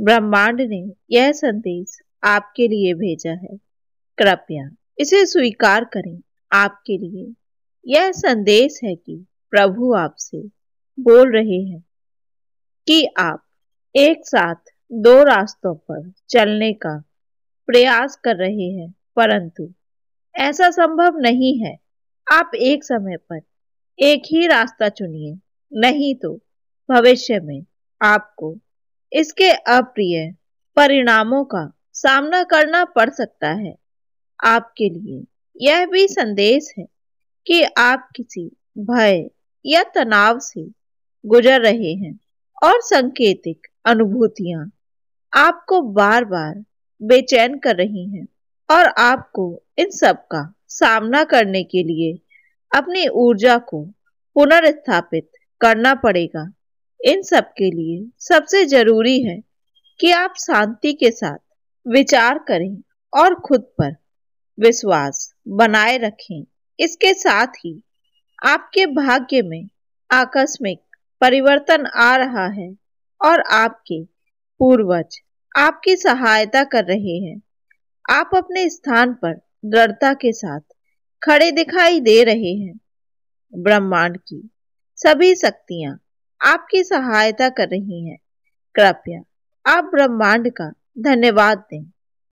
ब्रह्मांड ने यह संदेश आपके लिए भेजा है कृपया इसे स्वीकार करें आपके लिए यह संदेश है कि प्रभु आपसे बोल रहे हैं कि आप एक साथ दो रास्तों पर चलने का प्रयास कर रहे हैं परंतु ऐसा संभव नहीं है आप एक समय पर एक ही रास्ता चुनिए नहीं तो भविष्य में आपको इसके अप्रिय परिणामों का सामना करना पड़ सकता है आपके लिए यह भी संदेश है कि आप किसी भय या तनाव से गुजर रहे हैं और संकेतिक अनुभूतियां आपको बार बार बेचैन कर रही हैं और आपको इन सब का सामना करने के लिए अपनी ऊर्जा को पुनर्स्थापित करना पड़ेगा इन सब के लिए सबसे जरूरी है कि आप शांति के साथ विचार करें और खुद पर विश्वास बनाए रखें इसके साथ ही आपके भाग्य में आकस्मिक परिवर्तन आ रहा है और आपके पूर्वज आपकी सहायता कर रहे हैं आप अपने स्थान पर दृढ़ता के साथ खड़े दिखाई दे रहे हैं ब्रह्मांड की सभी शक्तियां आपकी सहायता कर रही हैं कृपया आप ब्रह्मांड का धन्यवाद दें